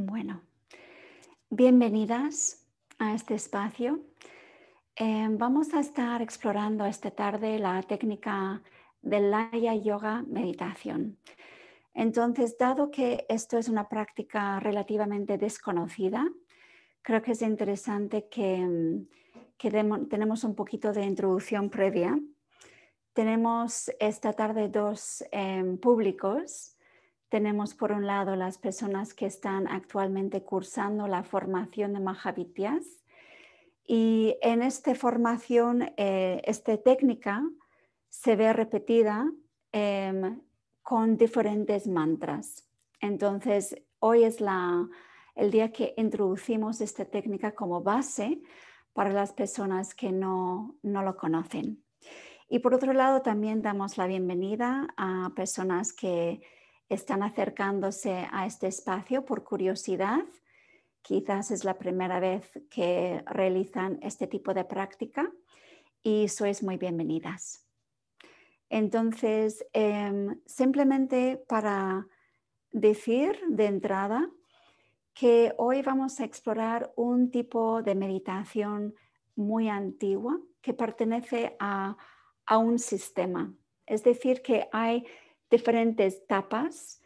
Bueno, bienvenidas a este espacio. Em, vamos a estar explorando esta tarde la técnica del Laya Yoga Meditación. Entonces, dado que esto es una práctica relativamente desconocida, creo que es interesante que, em, tenemos un poquito de introducción previa. Tenemos esta tarde dos em, públicos tenemos por un lado las personas que están actualmente cursando la formación de Mahavidyas y en esta formación, eh, esta técnica se ve repetida em, con diferentes mantras. Entonces, hoy es la, el día que introducimos esta técnica como base para las personas que no, no lo conocen. Y por otro lado, también damos la bienvenida a personas que están acercándose a este espacio por curiosidad. Quizás es la primera vez que realizan este tipo de práctica y sois muy bienvenidas. Entonces, em, simplemente para decir de entrada que hoy vamos a explorar un tipo de meditación muy antigua que pertenece a, a un sistema. Es decir, que hay diferentes etapas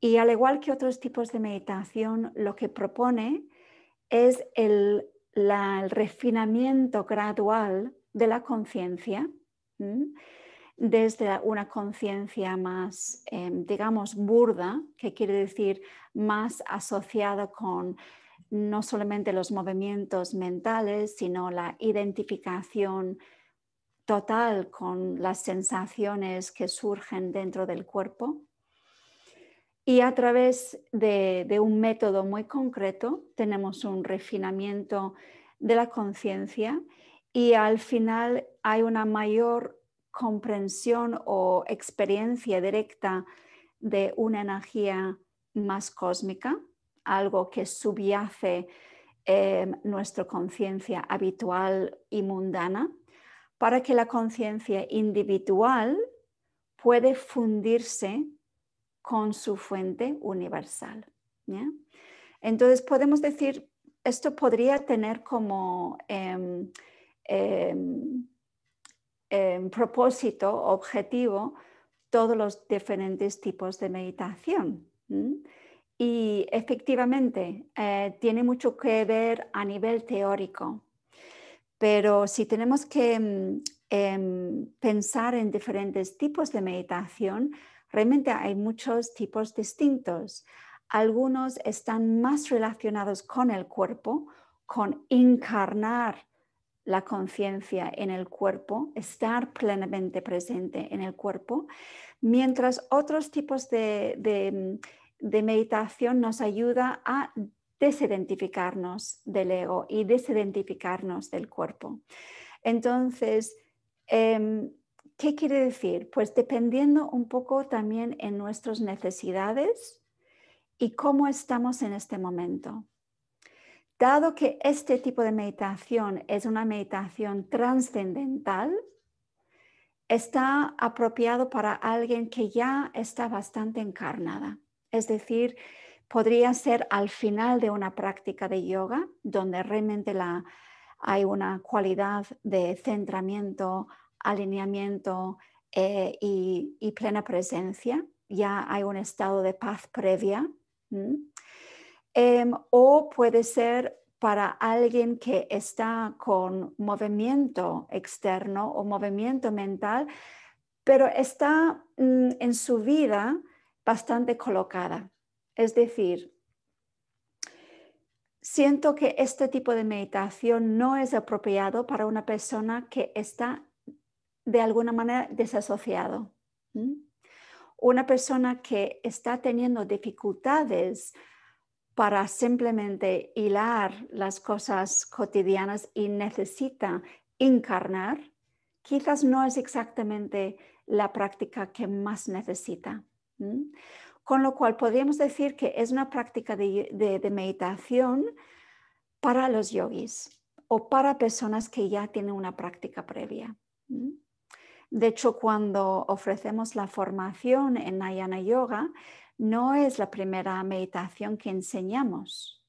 y al igual que otros tipos de meditación, lo que propone es el, refinamiento gradual de la conciencia, desde una conciencia más, eh, digamos, burda, que quiere decir más asociada con no solamente los movimientos mentales, sino la identificación total con las sensaciones que surgen dentro del cuerpo. Y a través de, un método muy concreto tenemos un refinamiento de la conciencia y al final hay una mayor comprensión o experiencia directa de una energía más cósmica, algo que subyace eh, nuestra conciencia habitual y mundana para que la conciencia individual puede fundirse con su fuente universal. Entonces podemos decir, esto podría tener como em, em, em, propósito, objetivo, todos los diferentes tipos de meditación. Y efectivamente, eh, tiene mucho que ver a nivel teórico, pero si tenemos que mm, em, pensar en diferentes tipos de meditación, realmente hay muchos tipos distintos. Algunos están más relacionados con el cuerpo, con encarnar la conciencia en el cuerpo, estar plenamente presente en el cuerpo, mientras otros tipos de, de mm, meditación nos ayuda a desidentificarnos del ego y desidentificarnos del cuerpo. Entonces, em, ¿qué quiere decir? Pues dependiendo un poco también en nuestras necesidades y cómo estamos en este momento. Dado que este tipo de meditación es una meditación trascendental, está apropiado para alguien que ya está bastante encarnada, es decir, podría ser al final de una práctica de yoga, donde realmente hay una cualidad de centramiento, alineamiento eh, y, plena presencia. Ya hay un estado de paz previa. Em, o puede ser para alguien que está con movimiento externo o movimiento mental, pero está mm, en su vida bastante colocada. Es decir, siento que este tipo de meditación no es apropiado para una persona que está de alguna manera desasociado. Una persona que está teniendo dificultades para simplemente hilar las cosas cotidianas y necesita encarnar, quizás no es exactamente la práctica que más necesita. Con lo cual podríamos decir que es una práctica de, meditación para los yogis o para personas que ya tienen una práctica previa. De hecho, cuando ofrecemos la formación en Nayana Yoga, no es la primera meditación que enseñamos,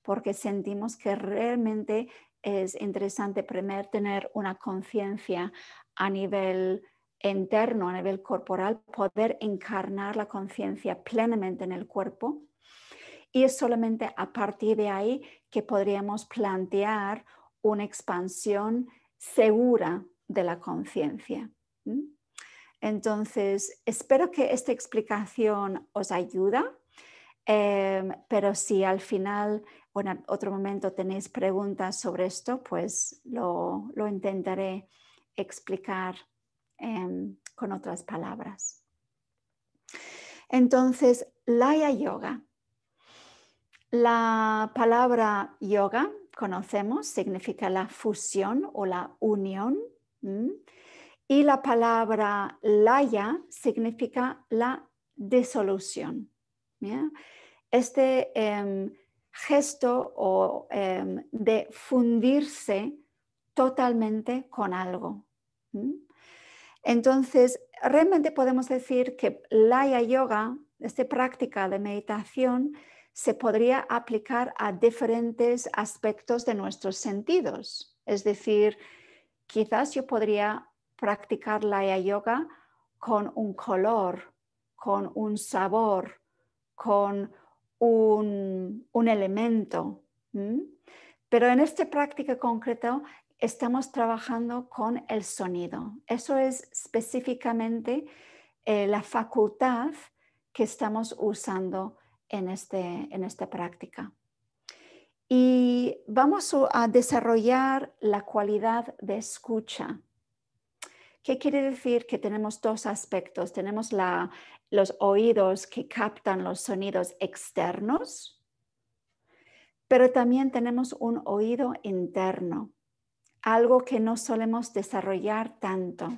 porque sentimos que realmente es interesante primero tener una conciencia a nivel interno a nivel corporal, poder encarnar la conciencia plenamente en el cuerpo. Y es solamente a partir de ahí que podríamos plantear una expansión segura de la conciencia. Entonces, espero que esta explicación os ayuda, em, pero si al final o en otro momento tenéis preguntas sobre esto, pues lo, lo intentaré explicar Em, con otras palabras. Entonces, Laya Yoga. La palabra yoga, conocemos, significa la fusión o la unión. Y la palabra laya significa la disolución. Este em, gesto o, em, de fundirse totalmente con algo. Entonces, realmente podemos decir que Laya Yoga, esta práctica de meditación, se podría aplicar a diferentes aspectos de nuestros sentidos. Es decir, quizás yo podría practicar Laya Yoga con un color, con un sabor, con un, elemento. Pero en esta práctica concreta estamos trabajando con el sonido. Eso es específicamente eh, la facultad que estamos usando en, este, esta práctica. Y vamos a desarrollar la cualidad de escucha. ¿Qué quiere decir? Que tenemos dos aspectos. Tenemos los oídos que captan los sonidos externos, pero también tenemos un oído interno algo que no solemos desarrollar tanto.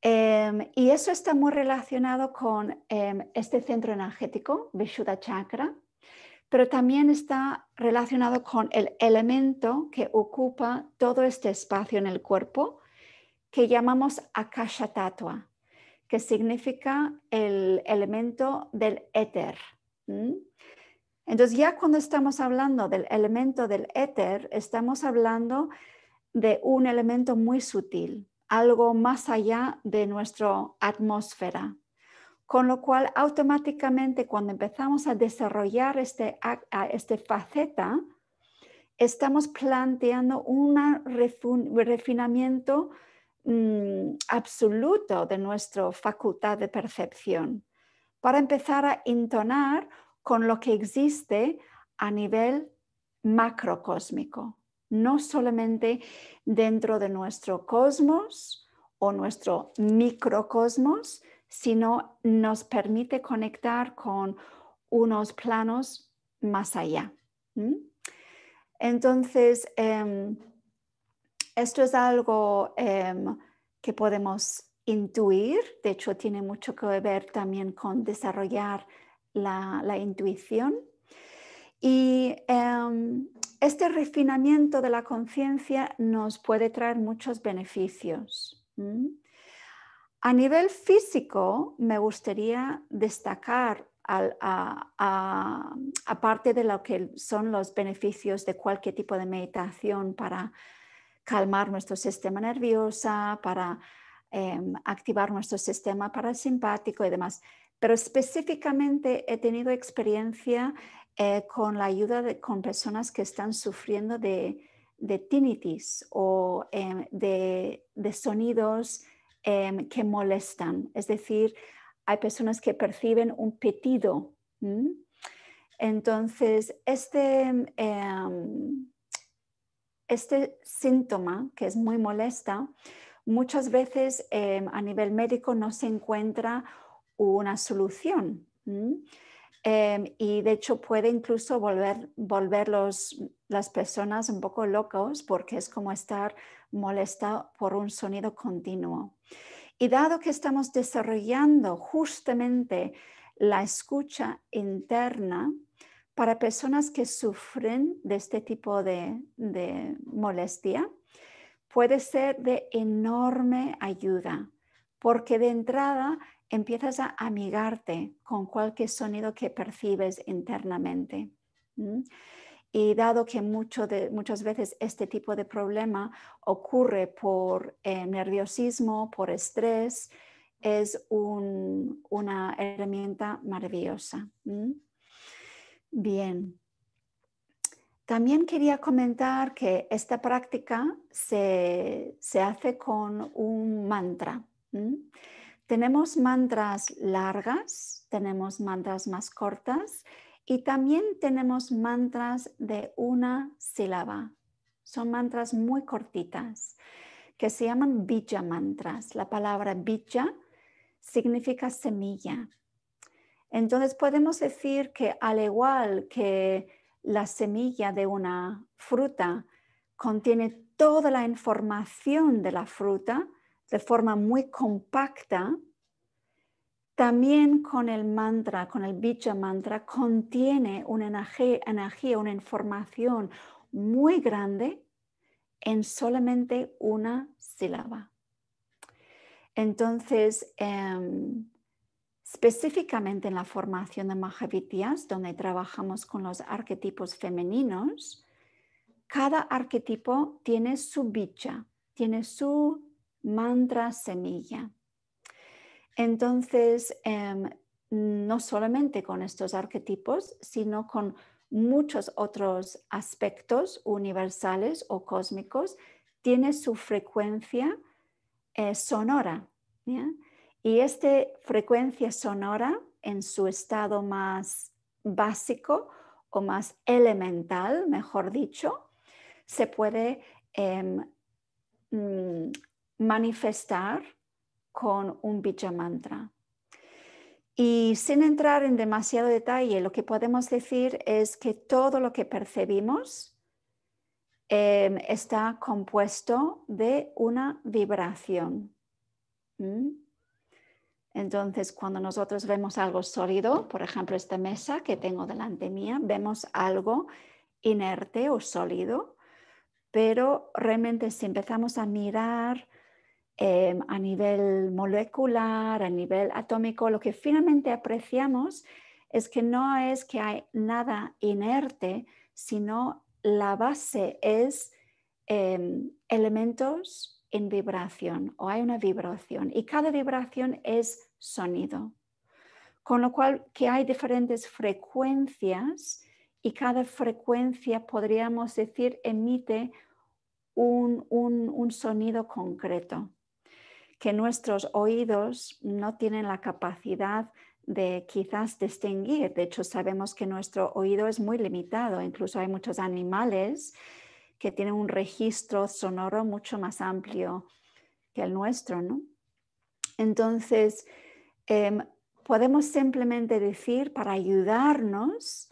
Em, y eso está muy relacionado con em, este centro energético, Vishuddha Chakra, pero también está relacionado con el elemento que ocupa todo este espacio en el cuerpo, que llamamos Akasha Tatua, que significa el elemento del éter. Entonces ya cuando estamos hablando del elemento del éter, estamos hablando de un elemento muy sutil, algo más allá de nuestra atmósfera. Con lo cual, automáticamente cuando empezamos a desarrollar este, este faceta, estamos planteando un refinamiento mm, absoluto de nuestra facultad de percepción para empezar a entonar con lo que existe a nivel macrocósmico, no solamente dentro de nuestro cosmos o nuestro microcosmos, sino nos permite conectar con unos planos más allá. Entonces, em, esto es algo em, que podemos intuir, de hecho tiene mucho que ver también con desarrollar la, intuición. Y em, este refinamiento de la conciencia nos puede traer muchos beneficios. A nivel físico, me gustaría destacar aparte de lo que son los beneficios de cualquier tipo de meditación para calmar nuestro sistema nervioso, para em, activar nuestro sistema parasimpático y demás pero específicamente he tenido experiencia eh, con la ayuda de con personas que están sufriendo de, de tinnitus o em, de, sonidos em, que molestan. Es decir, hay personas que perciben un pitido. Entonces, este, em, este síntoma, que es muy molesta, muchas veces a nivel médico no se encuentra una solución. Em, y de hecho puede incluso volver, volver las personas un poco locos porque es como estar molestado por un sonido continuo. Y dado que estamos desarrollando justamente la escucha interna para personas que sufren de este tipo de, de molestia, puede ser de enorme ayuda, porque de entrada empiezas a amigarte con cualquier sonido que percibes internamente. Y dado que mucho de, muchas veces este tipo de problema ocurre por eh, nerviosismo, por estrés, es una herramienta maravillosa. Bien. También quería comentar que esta práctica se, se hace con un mantra. Tenemos mantras largas, tenemos mantras más cortas y también tenemos mantras de una sílaba. Son mantras muy cortitas que se llaman bija mantras. La palabra bija significa semilla. Entonces podemos decir que al igual que la semilla de una fruta contiene toda la información de la fruta, de forma muy compacta, también con el mantra, con el Bicha mantra, contiene una energía, una información muy grande en solamente una sílaba. Entonces, em, específicamente en la formación de Mahavityas, donde trabajamos con los arquetipos femeninos, cada arquetipo tiene su bicha, tiene su mantra semilla. Entonces, em, no solamente con estos arquetipos, sino con muchos otros aspectos universales o cósmicos, tiene su frecuencia eh, sonora. Y esta frecuencia sonora, en su estado más básico o más elemental, mejor dicho, se puede em, mm, manifestar con un mantra. Y sin entrar en demasiado detalle, lo que podemos decir es que todo lo que percibimos em, está compuesto de una vibración. Entonces, cuando nosotros vemos algo sólido, por ejemplo, esta mesa que tengo delante mía, vemos algo inerte o sólido, pero realmente si empezamos a mirar Em, a nivel molecular, a nivel atómico, lo que finalmente apreciamos es que no es que hay nada inerte, sino la base es em, elementos en vibración o hay una vibración y cada vibración es sonido. Con lo cual que hay diferentes frecuencias y cada frecuencia podríamos decir emite un sonido concreto que nuestros oídos no tienen la capacidad de quizás distinguir. De hecho, sabemos que nuestro oído es muy limitado. Incluso hay muchos animales que tienen un registro sonoro mucho más amplio que el nuestro, Entonces, em, podemos simplemente decir para ayudarnos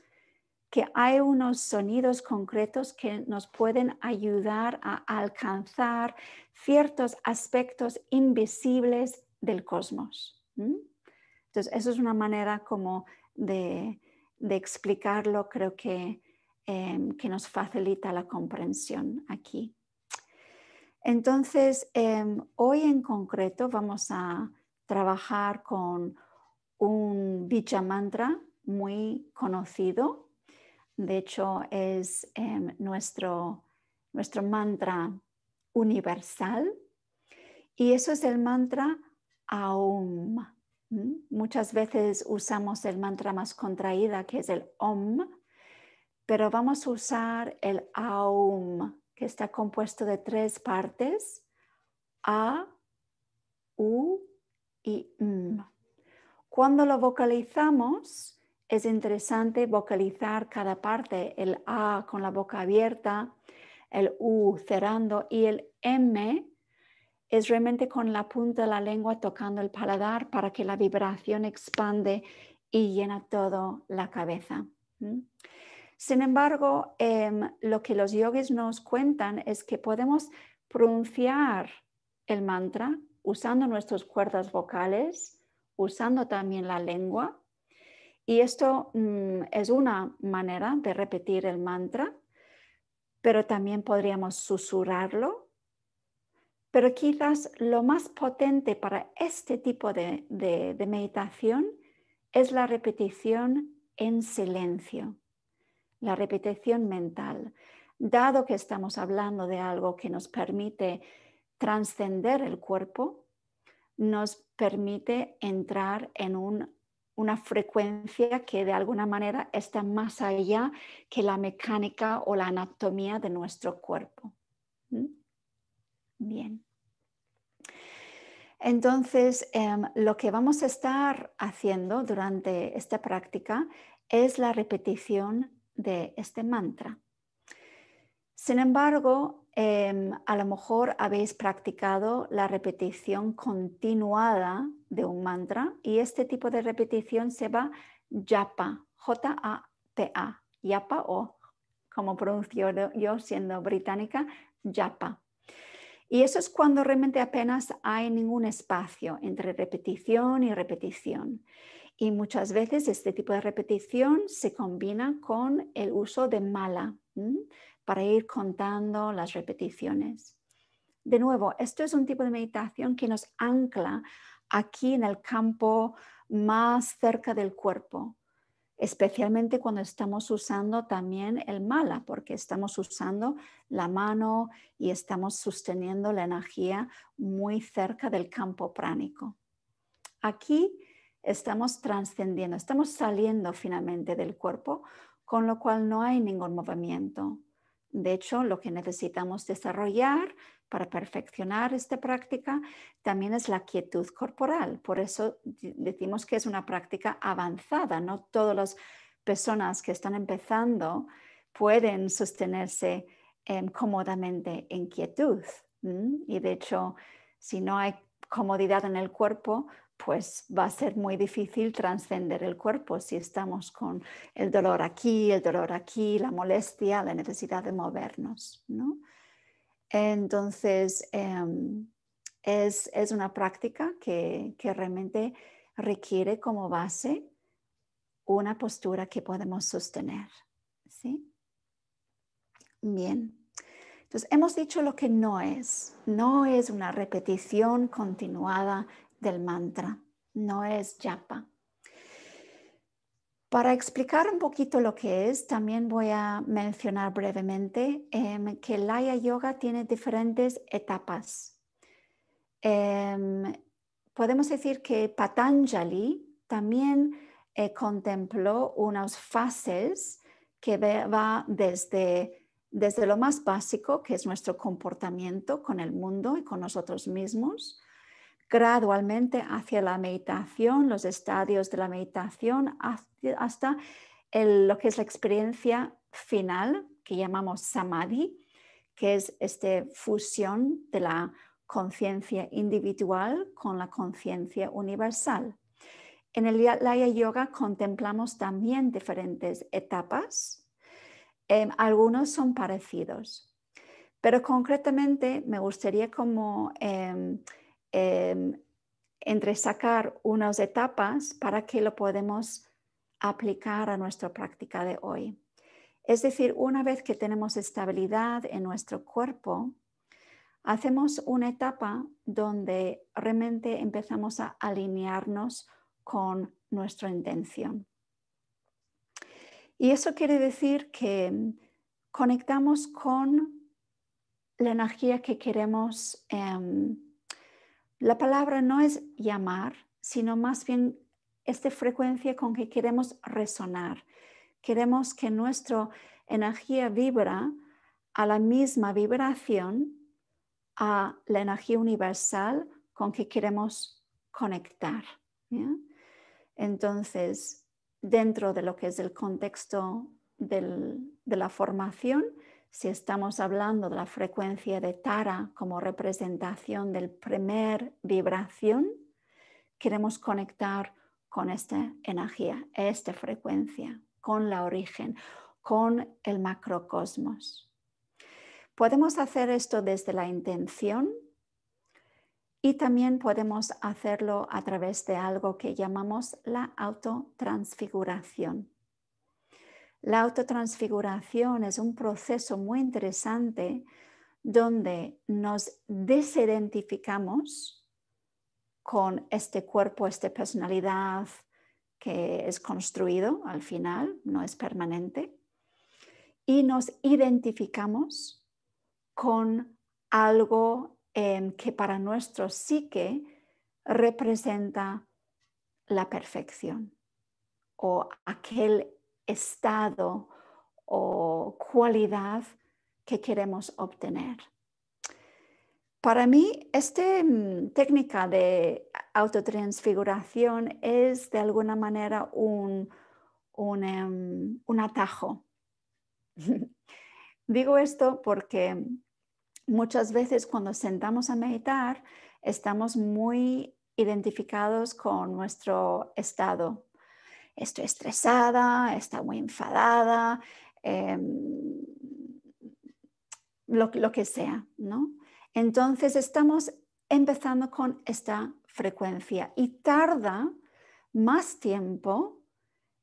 que hay unos sonidos concretos que nos pueden ayudar a alcanzar ciertos aspectos invisibles del cosmos. Entonces, eso es una manera como de, explicarlo, creo que, em, que nos facilita la comprensión aquí. Entonces, em, hoy en concreto vamos a trabajar con un bichamantra mantra muy conocido de hecho, es em, nuestro, nuestro mantra universal y eso es el mantra Aum. Muchas veces usamos el mantra más contraída, que es el Om, pero vamos a usar el Aum, que está compuesto de tres partes, A, U y M. Cuando lo vocalizamos, es interesante vocalizar cada parte, el A con la boca abierta, el U cerrando y el M es realmente con la punta de la lengua tocando el paladar para que la vibración expande y llena toda la cabeza. Sin embargo, em, lo que los yogis nos cuentan es que podemos pronunciar el mantra usando nuestras cuerdas vocales, usando también la lengua y esto mm, es una manera de repetir el mantra, pero también podríamos susurrarlo. Pero quizás lo más potente para este tipo de, de meditación es la repetición en silencio, la repetición mental. Dado que estamos hablando de algo que nos permite trascender el cuerpo, nos permite entrar en un una frecuencia que de alguna manera está más allá que la mecánica o la anatomía de nuestro cuerpo. ¿Mm? Bien. Entonces, em, lo que vamos a estar haciendo durante esta práctica es la repetición de este mantra. Sin embargo, em, a lo mejor habéis practicado la repetición continuada de un mantra y este tipo de repetición se va japa, J-A-P-A, yapa o como pronuncio yo siendo británica, japa. Y eso es cuando realmente apenas hay ningún espacio entre repetición y repetición. Y muchas veces este tipo de repetición se combina con el uso de mala para ir contando las repeticiones. De nuevo, esto es un tipo de meditación que nos ancla aquí en el campo más cerca del cuerpo, especialmente cuando estamos usando también el mala, porque estamos usando la mano y estamos sosteniendo la energía muy cerca del campo pránico. Aquí estamos trascendiendo, estamos saliendo finalmente del cuerpo, con lo cual no hay ningún movimiento. De hecho, lo que necesitamos desarrollar para perfeccionar esta práctica también es la quietud corporal. Por eso decimos que es una práctica avanzada. No todas las personas que están empezando pueden sostenerse em, cómodamente en quietud. Y de hecho, si no hay comodidad en el cuerpo, pues va a ser muy difícil trascender el cuerpo si estamos con el dolor aquí, el dolor aquí, la molestia, la necesidad de movernos. ¿no? Entonces, em, es, una práctica que, realmente requiere como base una postura que podemos sostener. ¿sí? Bien. Entonces, hemos dicho lo que no es. No es una repetición continuada del mantra. No es japa. Para explicar un poquito lo que es, también voy a mencionar brevemente em, que que Laya Yoga tiene diferentes etapas. Em, podemos decir que Patanjali también eh, contempló unas fases que va desde lo más básico, que es nuestro comportamiento con el mundo y con nosotros mismos, gradualmente hacia la meditación, los estadios de la meditación, hasta lo que es la experiencia final, que llamamos samadhi, que es esta fusión de la conciencia individual con la conciencia universal. En el Laya Yoga contemplamos también diferentes etapas. Em, algunos son parecidos, pero concretamente me gustaría como... Em, Entresacar em, entre unas etapas para que lo podemos aplicar a nuestra práctica de hoy. Es decir, una vez que tenemos estabilidad en nuestro cuerpo, hacemos una etapa donde realmente empezamos a alinearnos con nuestra intención. Y eso quiere decir que conectamos con la energía que queremos em, la palabra no es llamar, sino más bien esta frecuencia con que queremos resonar. Queremos que nuestra energía vibra a la misma vibración a la energía universal con que queremos conectar. Entonces, dentro de lo que es el contexto de la formación, si estamos hablando de la frecuencia de Tara como representación del primer vibración, queremos conectar con esta energía, esta frecuencia, con la origen, con el macrocosmos. Podemos hacer esto desde la intención y también podemos hacerlo a través de algo que llamamos la autotransfiguración. La autotransfiguración es un proceso muy interesante donde nos desidentificamos con este cuerpo, esta personalidad que es construido al final, no es permanente, y nos identificamos con algo em, que para nuestro psique representa la perfección o aquel estado o cualidad que queremos obtener. Para mí, esta mm, técnica de autotransfiguración es de alguna manera un, em, atajo. Digo esto porque muchas veces cuando sentamos a meditar estamos muy identificados con nuestro estado estoy estresada, está muy enfadada, em, lo, lo, que sea, ¿no? Entonces estamos empezando con esta frecuencia y tarda más tiempo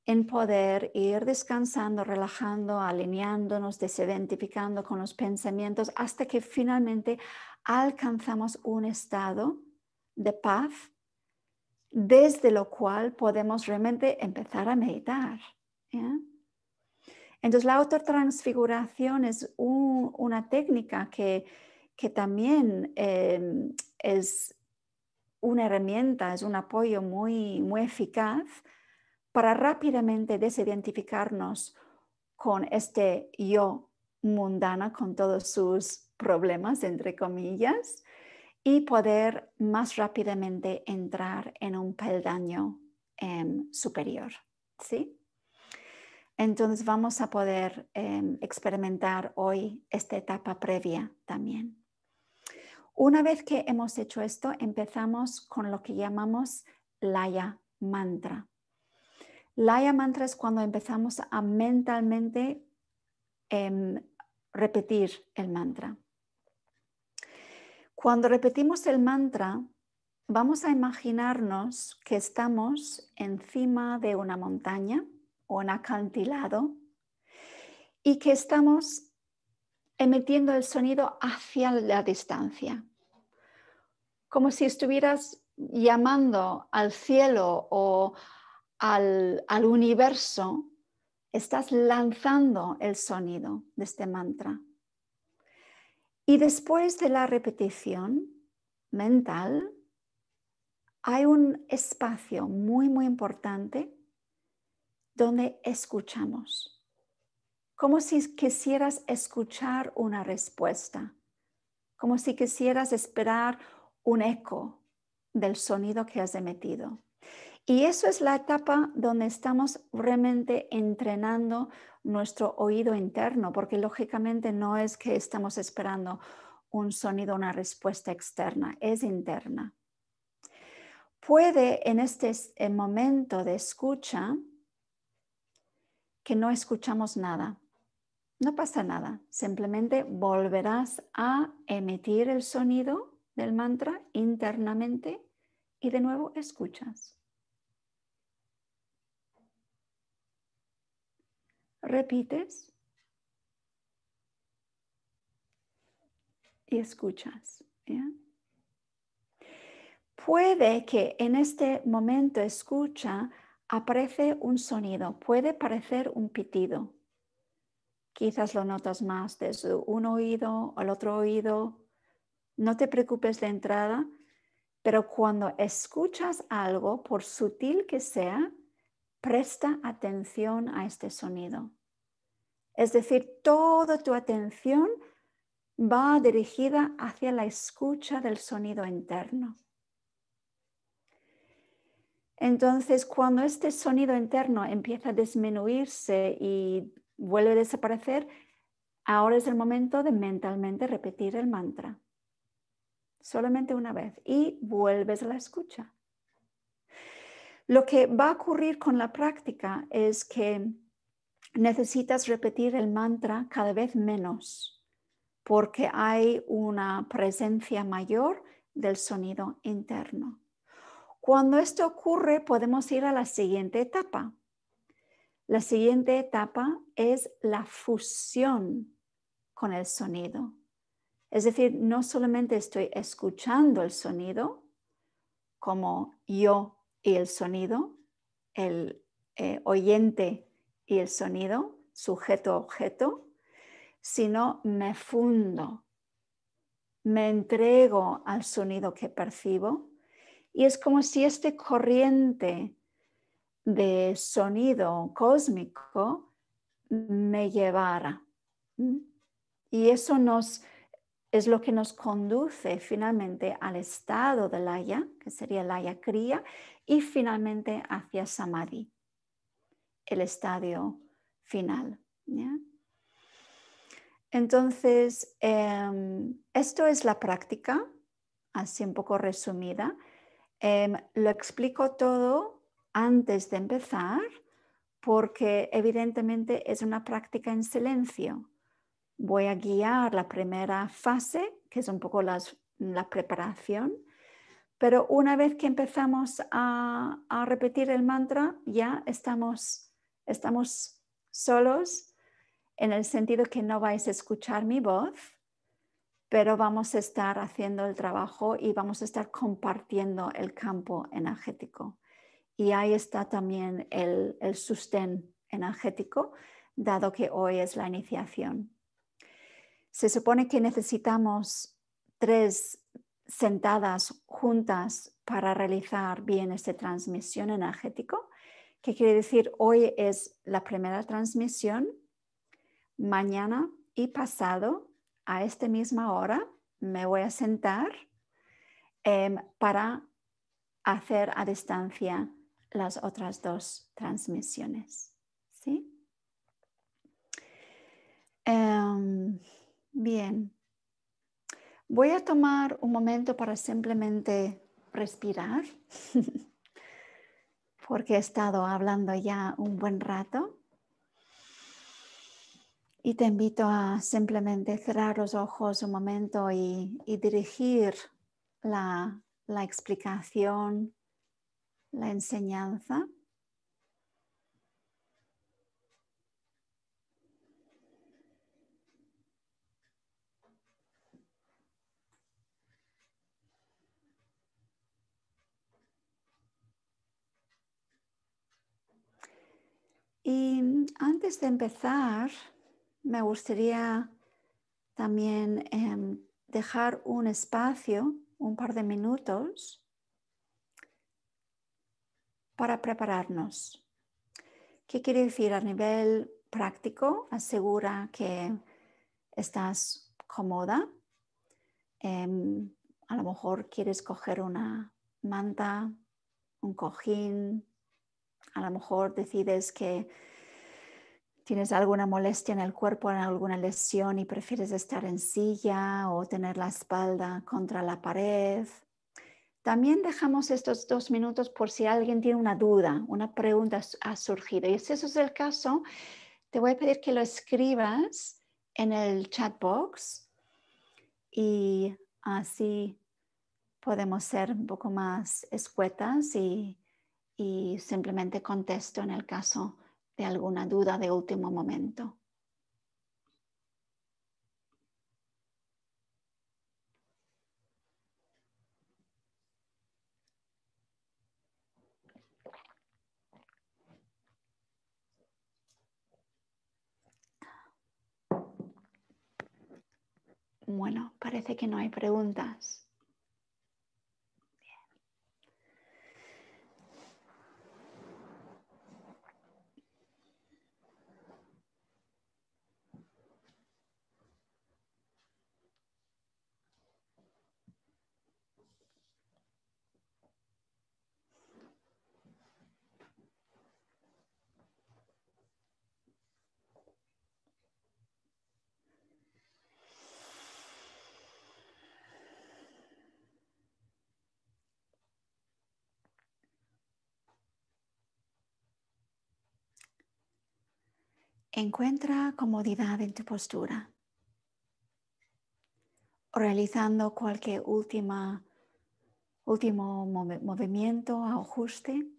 en poder ir descansando, relajando, alineándonos, desidentificando con los pensamientos hasta que finalmente alcanzamos un estado de paz desde lo cual podemos realmente empezar a meditar. Entonces, la autotransfiguración es una técnica que, también em, es una herramienta, es un apoyo muy, muy eficaz para rápidamente desidentificarnos con este yo mundana, con todos sus problemas, entre comillas, y poder más rápidamente entrar en un peldaño em, superior. ¿sí? Entonces vamos a poder em, experimentar hoy esta etapa previa también. Una vez que hemos hecho esto, empezamos con lo que llamamos Laya Mantra. Laya Mantra es cuando empezamos a mentalmente em, repetir el mantra. Cuando repetimos el mantra, vamos a imaginarnos que estamos encima de una montaña o un acantilado y que estamos emitiendo el sonido hacia la distancia, como si estuvieras llamando al cielo o al, al universo, estás lanzando el sonido de este mantra. Y después de la repetición mental, hay un espacio muy, muy importante donde escuchamos, como si quisieras escuchar una respuesta, como si quisieras esperar un eco del sonido que has emitido. Y eso es la etapa donde estamos realmente entrenando nuestro oído interno, porque lógicamente no es que estamos esperando un sonido, una respuesta externa, es interna. Puede en este momento de escucha que no escuchamos nada. No pasa nada, simplemente volverás a emitir el sonido del mantra internamente y de nuevo escuchas. repites y escuchas. Puede que en este momento escucha aparece un sonido, puede parecer un pitido. Quizás lo notas más desde un oído al otro oído. No te preocupes de entrada, pero cuando escuchas algo, por sutil que sea, presta atención a este sonido. Es decir, toda tu atención va dirigida hacia la escucha del sonido interno. Entonces, cuando este sonido interno empieza a disminuirse y vuelve a desaparecer, ahora es el momento de mentalmente repetir el mantra. Solamente una vez y vuelves a la escucha. Lo que va a ocurrir con la práctica es que necesitas repetir el mantra cada vez menos porque hay una presencia mayor del sonido interno. Cuando esto ocurre, podemos ir a la siguiente etapa. La siguiente etapa es la fusión con el sonido. Es decir, no solamente estoy escuchando el sonido, como yo y el sonido, el eh, oyente y el sonido, sujeto-objeto, sino me fundo, me entrego al sonido que percibo y es como si este corriente de sonido cósmico me llevara. Y eso nos, es lo que nos conduce finalmente al estado del Laya, que sería Laya cría, y finalmente hacia Samadhi el estadio final. Entonces, em, esto es la práctica, así un poco resumida. Em, lo explico todo antes de empezar porque evidentemente es una práctica en silencio. Voy a guiar la primera fase, que es un poco la preparación, pero una vez que empezamos a repetir el mantra, ya estamos Estamos solos en el sentido que no vais a escuchar mi voz, pero vamos a estar haciendo el trabajo y vamos a estar compartiendo el campo energético. Y ahí está también el, el sustén energético, dado que hoy es la iniciación. Se supone que necesitamos tres sentadas juntas para realizar bien este transmisión energético ¿Qué quiere decir hoy es la primera transmisión, mañana y pasado a esta misma hora me voy a sentar em, para hacer a distancia las otras dos transmisiones. ¿sí? Em, bien, voy a tomar un momento para simplemente respirar. porque he estado hablando ya un buen rato. Y te invito a simplemente cerrar los ojos un momento y, dirigir la explicación, la enseñanza Y antes de empezar, me gustaría también em, dejar un espacio, un par de minutos, para prepararnos. ¿Qué quiere decir a nivel práctico? Asegura que estás cómoda. Em, a lo mejor quieres coger una manta, un cojín, a lo mejor decides que tienes alguna molestia en el cuerpo, alguna lesión y prefieres estar en silla o tener la espalda contra la pared. También dejamos estos dos minutos por si alguien tiene una duda, una pregunta ha surgido. Y si eso es el caso, te voy a pedir que lo escribas en el chat box y así podemos ser un poco más escuetas y y simplemente contesto en el caso de alguna duda de último momento. Bueno, parece que no hay preguntas. Encuentra comodidad en tu postura, realizando cualquier última, último movimiento o ajuste.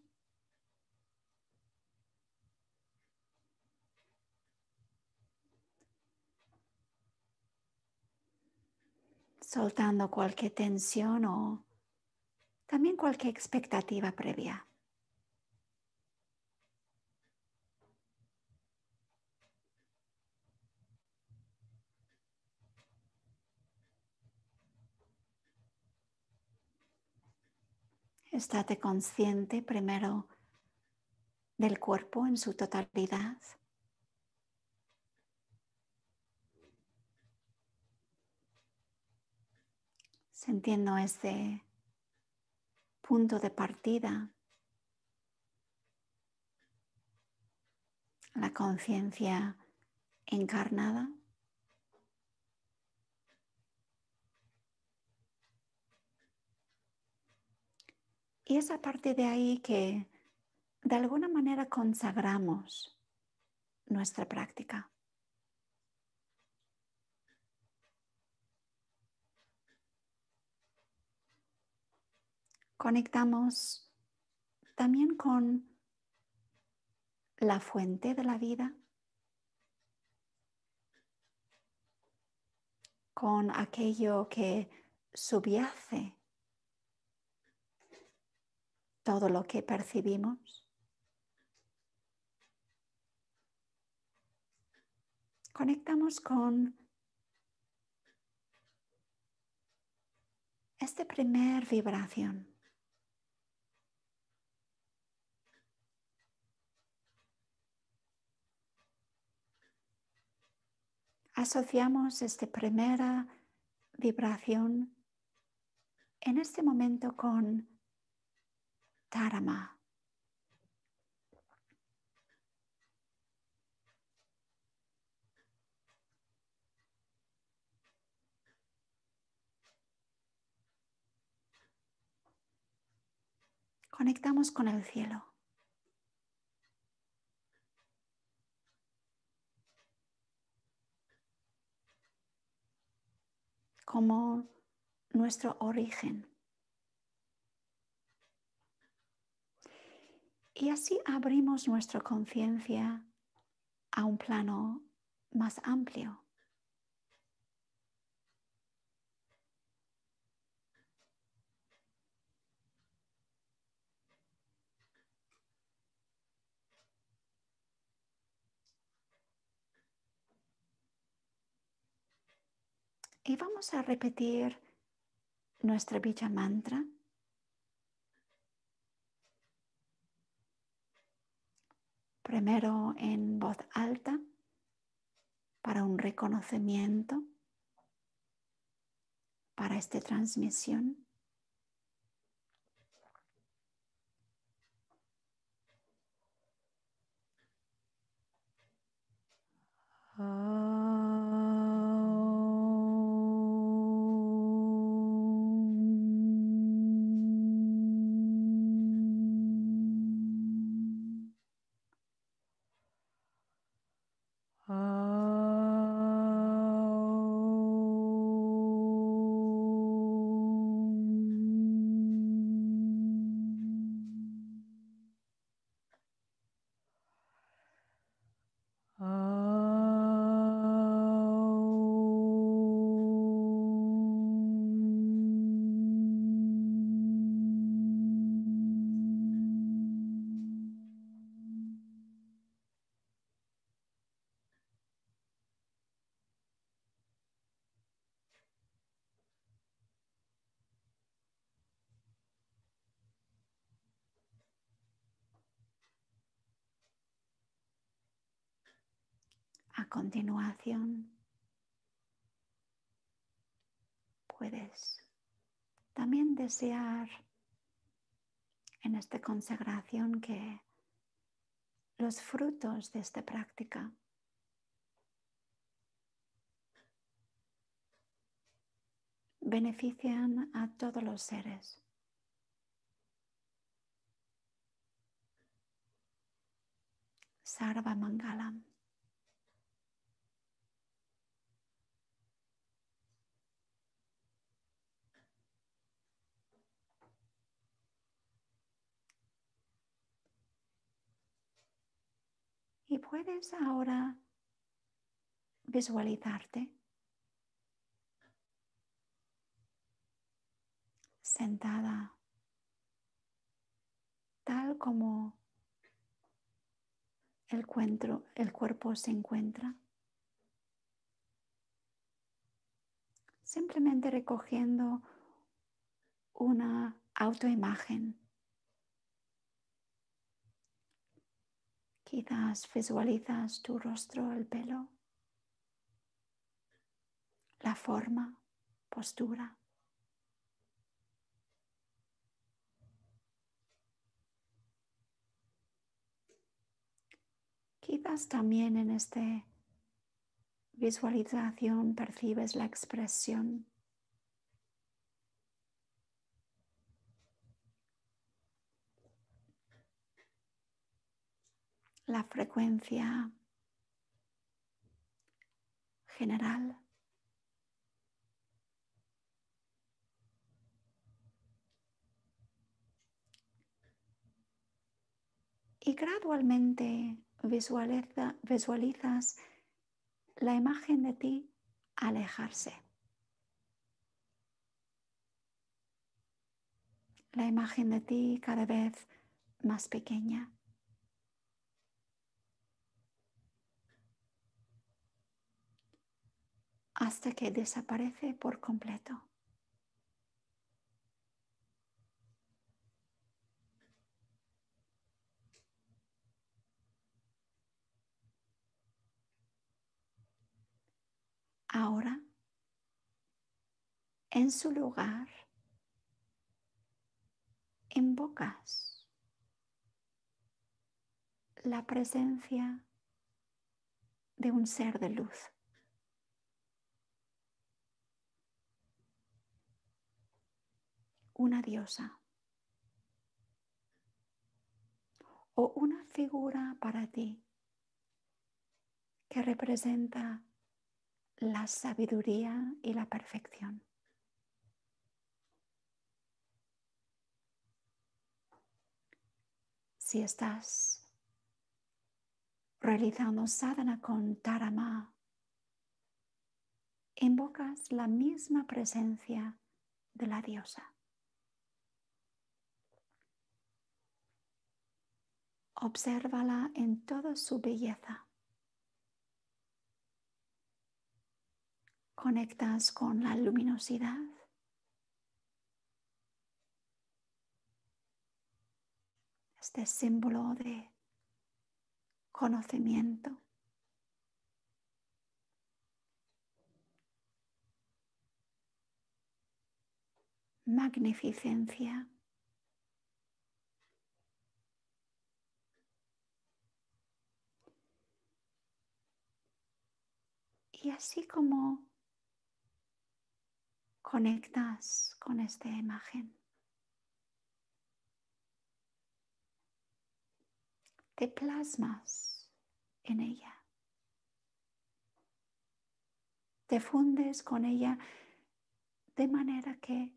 Soltando cualquier tensión o también cualquier expectativa previa. Estate consciente primero del cuerpo en su totalidad. Sintiendo ese punto de partida, la conciencia encarnada. Y es a de ahí que de alguna manera consagramos nuestra práctica. Conectamos también con la fuente de la vida, con aquello que subyace todo lo que percibimos. Conectamos con este primer vibración. Asociamos esta primera vibración en este momento con tarama Conectamos con el cielo. como nuestro origen. Y así abrimos nuestra conciencia a un plano más amplio. Y vamos a repetir nuestra Villa Mantra primero en voz alta para un reconocimiento para esta transmisión. Ah. A continuación, puedes también desear en esta consagración que los frutos de esta práctica benefician a todos los seres. Sarva Mangalam. Y puedes ahora visualizarte sentada tal como el, cuerpo se encuentra. Simplemente recogiendo una autoimagen Quizás visualizas tu rostro, el pelo, la forma, postura. Quizás también en esta visualización percibes la expresión la frecuencia general. Y gradualmente visualiza, visualizas la imagen de ti alejarse. La imagen de ti cada vez más pequeña. hasta que desaparece por completo. Ahora, en su lugar, invocas la presencia de un ser de luz. una diosa o una figura para ti que representa la sabiduría y la perfección. Si estás realizando sadhana con Tarama, invocas la misma presencia de la diosa. Obsérvala en toda su belleza. Conectas con la luminosidad. Este símbolo de conocimiento. Magnificencia. así como conectas con esta imagen. Te plasmas en ella. Te fundes con ella de manera que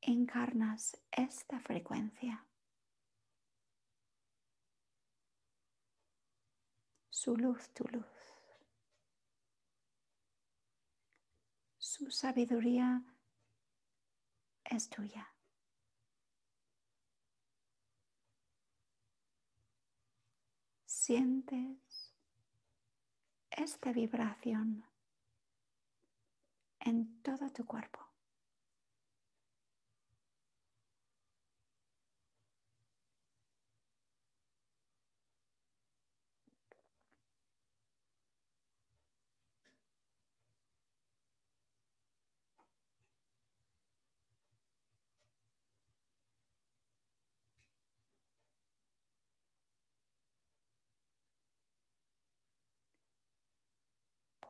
encarnas esta frecuencia. Su luz, tu luz. Su sabiduría es tuya. Sientes esta vibración en todo tu cuerpo.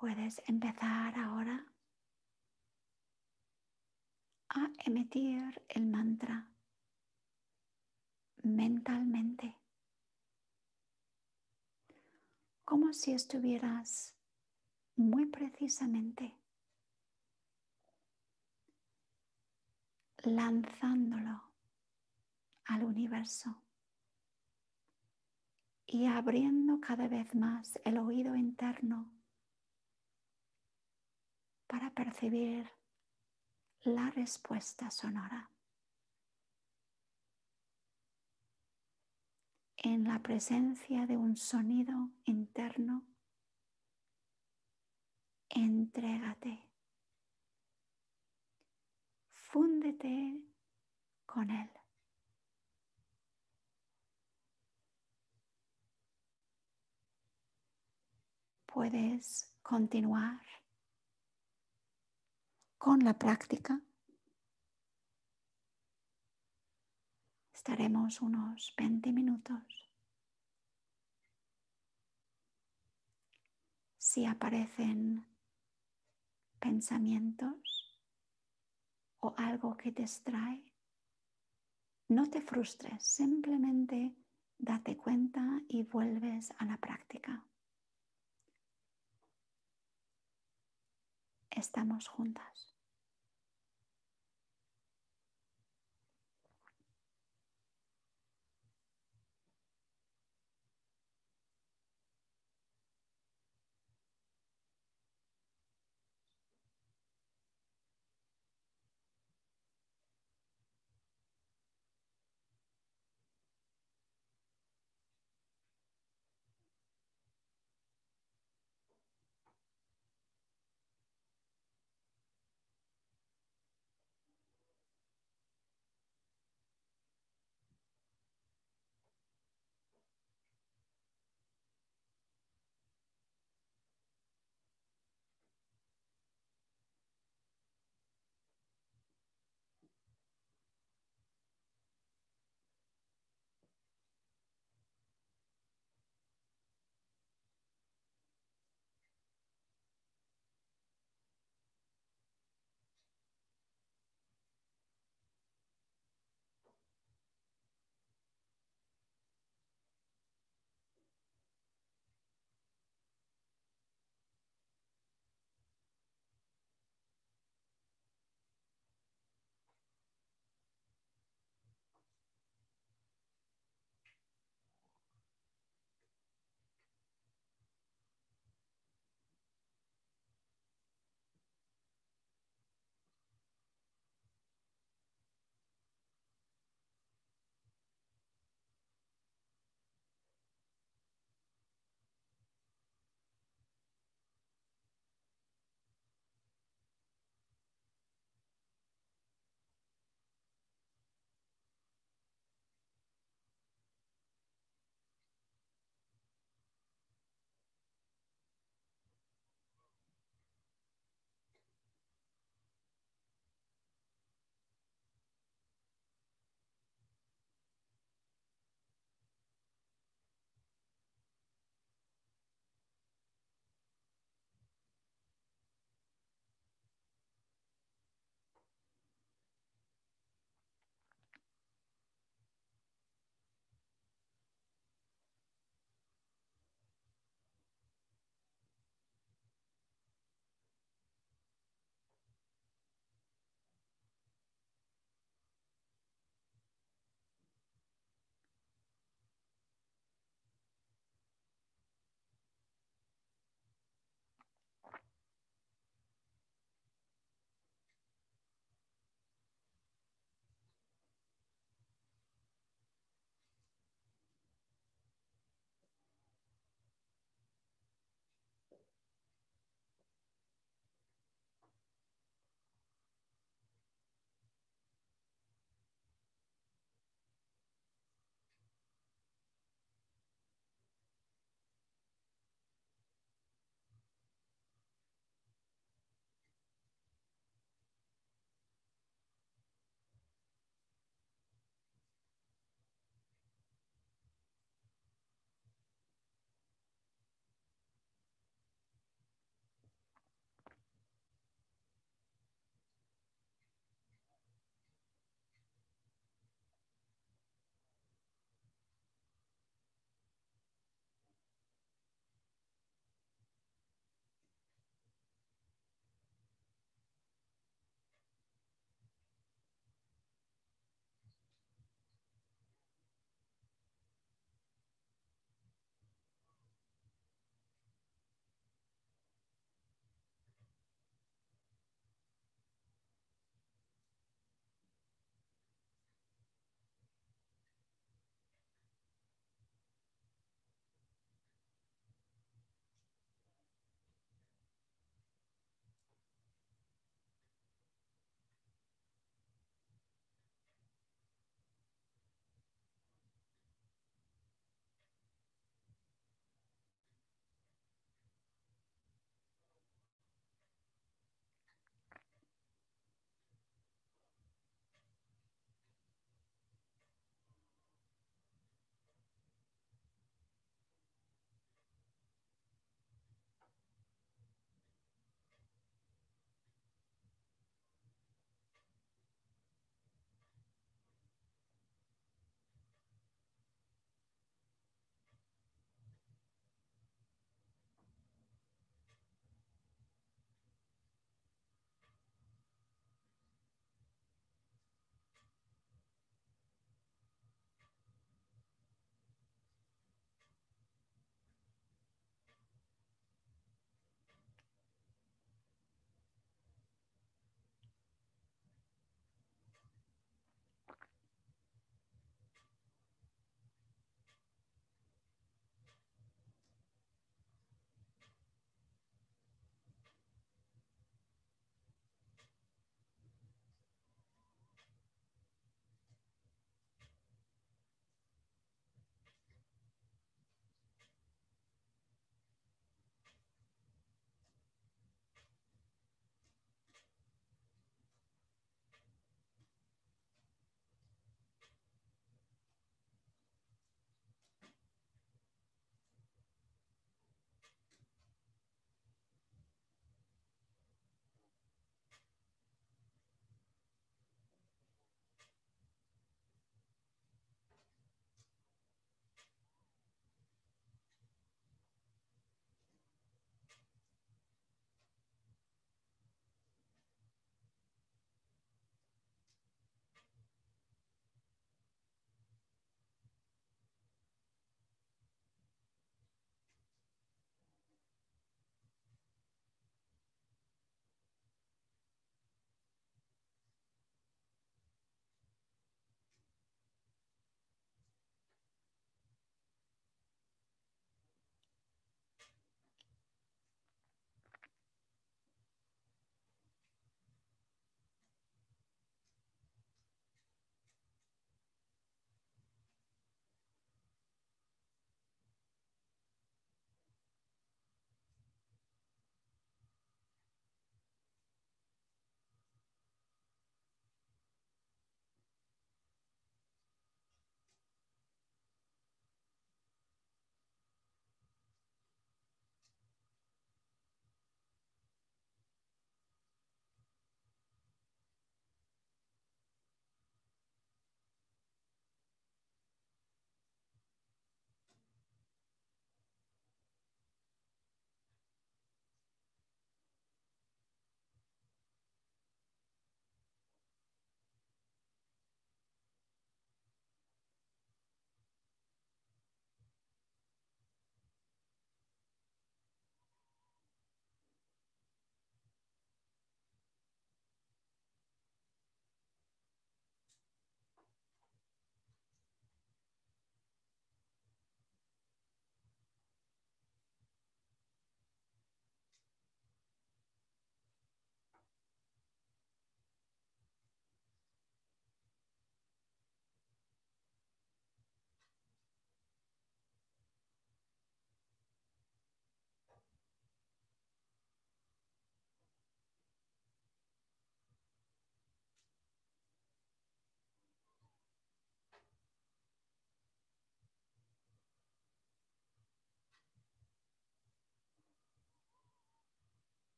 puedes empezar ahora a emitir el mantra mentalmente, como si estuvieras muy precisamente lanzándolo al universo y abriendo cada vez más el oído interno para percibir la respuesta sonora. En la presencia de un sonido interno, entrégate, fúndete con él. Puedes continuar con la práctica estaremos unos 20 minutos. Si aparecen pensamientos o algo que te distrae, no te frustres, simplemente date cuenta y vuelves a la práctica. Estamos juntas.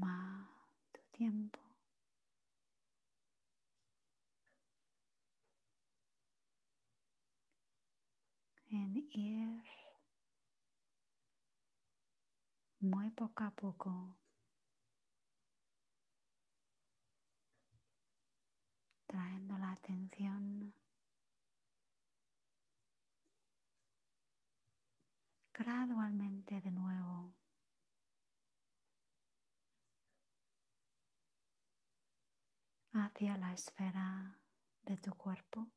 Toma tu tiempo. en ir muy poco a poco trayendo la atención gradualmente de nuevo hacia la esfera de tu cuerpo.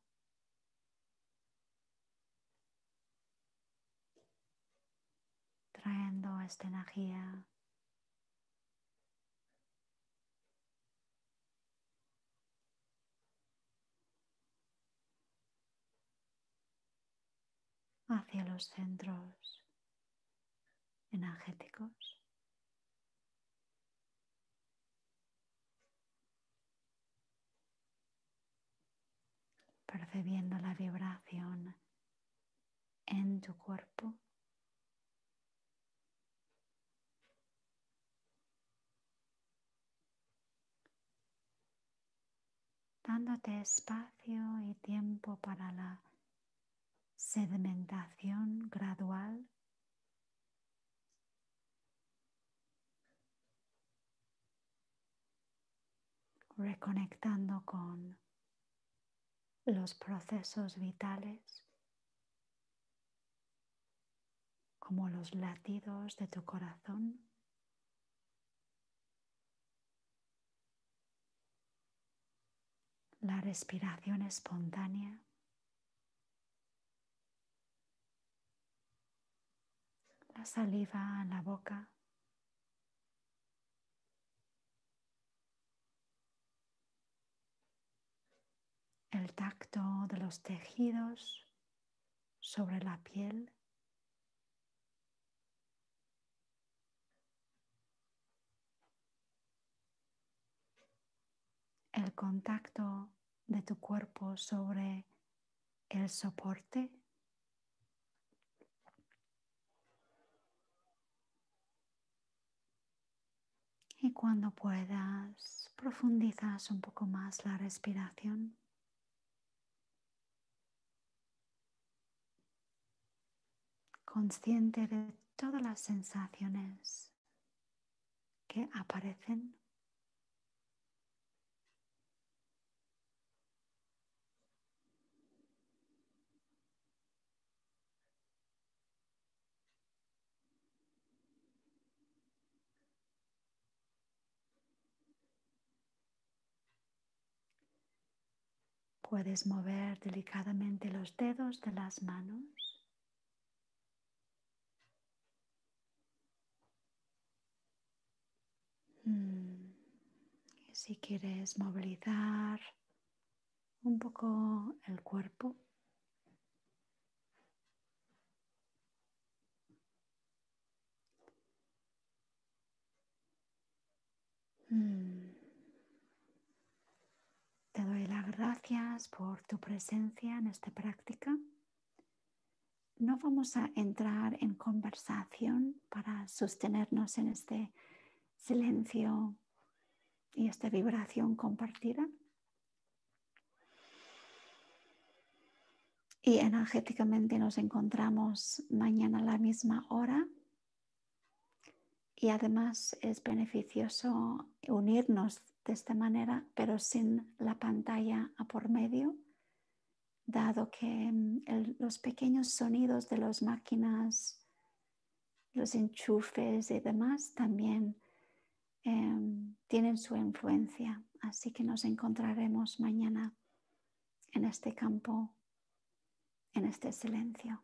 Trayendo esta energía hacia los centros energéticos. percibiendo la vibración en tu cuerpo. dándote espacio y tiempo para la sedimentación gradual reconectando con los procesos vitales, como los latidos de tu corazón. la respiración espontánea, la saliva en la boca. el tacto de los tejidos sobre la piel. El contacto de tu cuerpo sobre el soporte. Y cuando puedas, profundizas un poco más la respiración. consciente de todas las sensaciones que aparecen. Puedes mover delicadamente los dedos de las manos. ¿Y mm. Si quieres movilizar un poco el cuerpo. Mm. Te doy las gracias por tu presencia en esta práctica. No vamos a entrar en conversación para sostenernos en este silencio y esta vibración compartida. Y energéticamente nos encontramos mañana a la misma hora. Y además es beneficioso unirnos de esta manera, pero sin la pantalla a por medio, dado que mm, los pequeños sonidos de las máquinas, los enchufes y demás también Em, tienen su influencia. Así que nos encontraremos mañana en este campo, en este silencio.